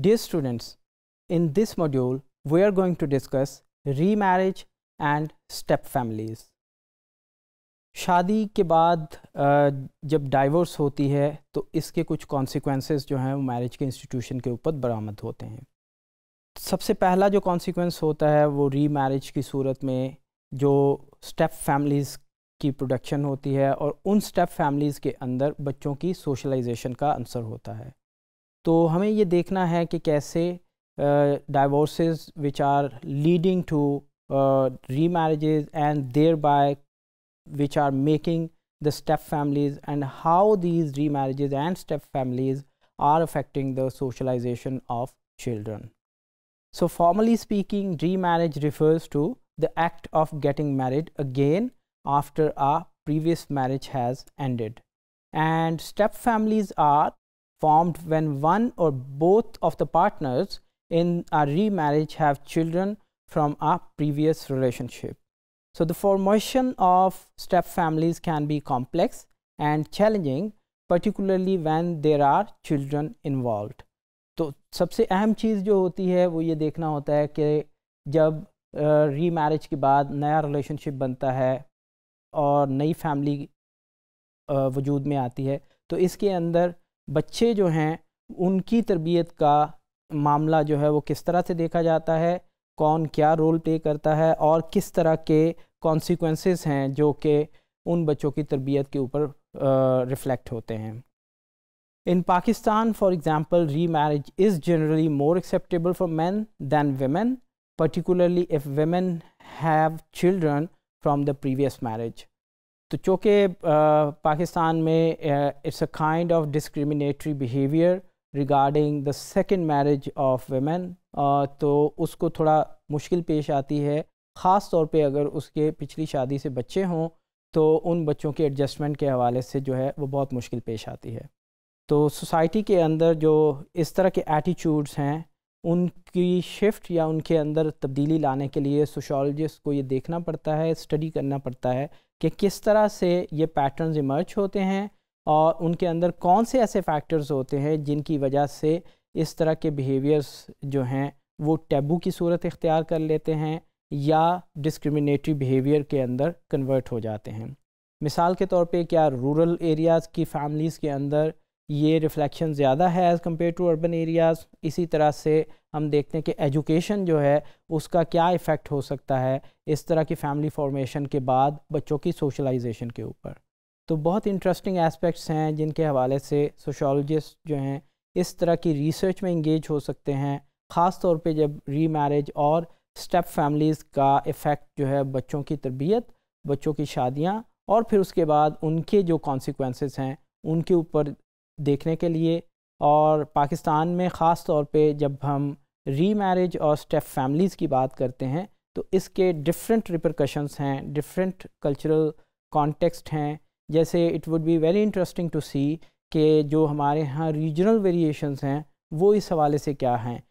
Dear students, in this module, we are going to discuss remarriage and step families. शादी के बाद जब divorce होती है तो इसके कुछ कॉन्सिक्वेंसेज जो हैं वो मैरिज के इंस्टीट्यूशन के ऊपर बरामद होते हैं सबसे पहला जो कॉन्सिक्वेंस होता है वो री मैरिज की सूरत में जो स्टेप फैमिलीज़ की प्रोडक्शन होती है और उन स्टेप फैमिलीज़ के अंदर बच्चों की सोशलाइजेशन का आंसर होता है So, हमें ये देखना है कि divorces which are leading to remarriages and thereby which are making the step families and how these remarriages and step families are affecting the socialization of children. So, formally speaking, remarriage refers to the act of getting married again after a previous marriage has ended. And step families are formed when one or both of the partners in a remarriage have children from a previous relationship. So, the formation of step families can be complex and challenging, particularly when there are children involved. तो सबसे अहम चीज़ जो होती है वो ये देखना होता है कि जब री uh, मैरिज के बाद नया रिलेशनशिप बनता है और नई फैमिली uh, वजूद में आती है तो इसके अंदर बच्चे जो हैं उनकी तरबियत का मामला जो है वो किस तरह से देखा जाता है कौन क्या रोल प्ले करता है और किस तरह के कॉन्सिक्वेंसेस हैं जो कि उन बच्चों की तरबियत के ऊपर रिफ्लेक्ट होते हैं in Pakistan for example remarriage is generally more acceptable for men than women particularly if women have children from the previous marriage तो चूँकि पाकिस्तान में it's a kind of discriminatory behaviour regarding the second marriage of women तो उसको थोड़ा मुश्किल पेश आती है ख़ास तौर पे अगर उसके पिछली शादी से बच्चे हों तो उन बच्चों के एडजस्टमेंट के हवाले से जो है वो बहुत मुश्किल पेश आती है तो सोसाइटी के अंदर जो इस तरह के एटीट्यूड्स हैं उनकी शिफ्ट या उनके अंदर तब्दीली लाने के लिए सोशोलॉजिस्ट को ये देखना पड़ता है स्टडी करना पड़ता है कि किस तरह से ये पैटर्न्स इमर्ज होते हैं और उनके अंदर कौन से ऐसे फैक्टर्स होते हैं जिनकी वजह से इस तरह के बिहेवियर्स जो हैं वो टैबू की सूरत इख्तियार कर लेते हैं या डिस्क्रिमिनेटरी बिहेवियर के अंदर कन्वर्ट हो जाते हैं मिसाल के तौर पे क्या रूरल एरियाज़ की फैमिलीज़ के अंदर ये रिफ्लेक्शन ज़्यादा है as compared to urban areas इसी तरह से हम देखते हैं कि एजुकेशन जो है उसका क्या इफ़ेक्ट हो सकता है इस तरह की फैमिली फॉर्मेशन के बाद बच्चों की सोशलाइजेशन के ऊपर तो बहुत इंटरेस्टिंग एस्पेक्ट्स हैं जिनके हवाले से सोशोलॉजिस्ट जो हैं इस तरह की रिसर्च में इंगेज हो सकते हैं ख़ास तौर पर जब री मैरिज और स्टेप फैमिलीज़ का इफ़ेक्ट जो है बच्चों की तरबियत बच्चों की शादियाँ और फिर उसके बाद उनके जो कॉन्सिक्वेंसेस हैं उनके ऊपर देखने के लिए और पाकिस्तान में ख़ास तौर पे जब हम री मैरिज और स्टेप फैमिलीज़ की बात करते हैं तो इसके डिफरेंट रिप्रकशंस हैं डिफरेंट कल्चरल कॉन्टेक्स्ट हैं जैसे it would be very interesting to see कि जो हमारे यहाँ रीजनल वेरिएशंस हैं वो इस हवाले से क्या हैं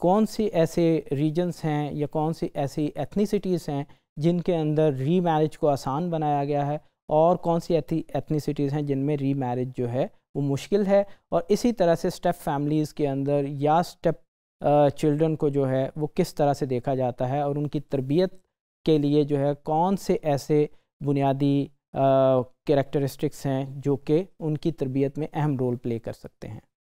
कौन सी ऐसे रीजन्स हैं या कौन सी ऐसी एथनीसिटीज़ हैं जिनके अंदर री मैरिज को आसान बनाया गया है और कौन सी एथनीसिटीज़ हैं जिनमें री मैरिज जो है वो मुश्किल है और इसी तरह से स्टेप फैमिलीज़ के अंदर या स्टेप चिल्ड्रन को जो है वो किस तरह से देखा जाता है और उनकी तरबियत के लिए जो है कौन से ऐसे बुनियादी करेक्टरिस्टिक्स हैं जो कि उनकी तरबियत में अहम रोल प्ले कर सकते हैं